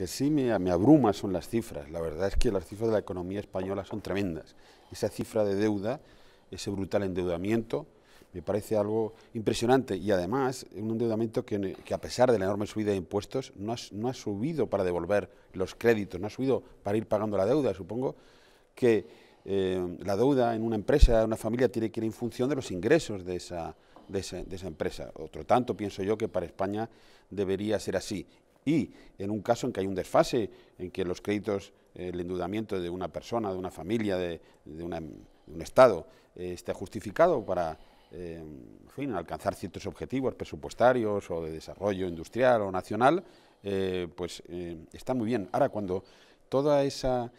que sí me, me, abruma son las cifras. La verdad es que las cifras de la economía española son tremendas. Esa cifra de deuda, ese brutal endeudamiento, me parece algo impresionante. Y además, un endeudamiento que, a pesar de la enorme subida de impuestos, no ha, subido para devolver los créditos, no ha subido para ir pagando la deuda. Supongo que eh, la deuda en una empresa, en una familia, tiene que ir en función de los ingresos de esa, de esa, empresa. Otro tanto pienso yo que para España debería ser así y en un caso en que hay un desfase, en que los créditos, el endeudamiento de una persona, de una familia, de, un Estado, eh, esté justificado para eh, fin, alcanzar ciertos objetivos presupuestarios o de desarrollo industrial o nacional, eh, pues está muy bien. Ahora, cuando toda esa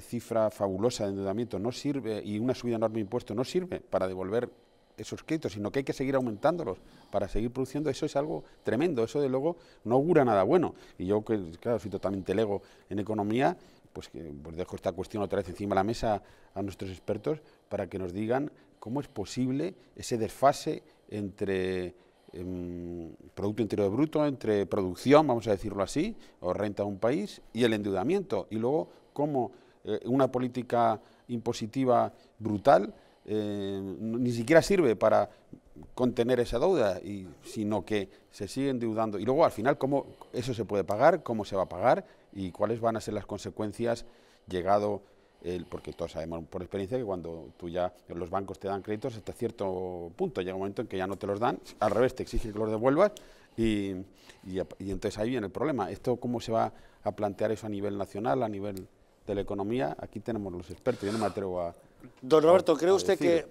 cifra fabulosa de endeudamiento no sirve y una subida enorme de impuestos no sirve para devolver esos créditos, sino que hay que seguir aumentándolos para seguir produciendo, eso es algo tremendo, eso de luego no augura nada bueno. Y yo, claro, soy totalmente lego en economía, pues, que, pues dejo esta cuestión otra vez encima de la mesa a nuestros expertos para que nos digan cómo es posible ese desfase entre em, Producto Interior Bruto, entre producción, vamos a decirlo así, o renta de un país, y el endeudamiento. Y luego, cómo eh, una política impositiva brutal eh, ni siquiera sirve para contener esa deuda, y, sino que se siguen endeudando. Y luego, al final, cómo eso se puede pagar, cómo se va a pagar y cuáles van a ser las consecuencias llegado el, porque todos sabemos por experiencia que cuando tú ya los bancos te dan créditos hasta cierto punto, llega un momento en que ya no te los dan, al revés te exigen que los devuelvas y, y, entonces ahí viene el problema. ¿Esto cómo se va a plantear eso a nivel nacional, a nivel de la economía? Aquí tenemos los expertos, yo no me atrevo a... Don Roberto, ¿cree usted que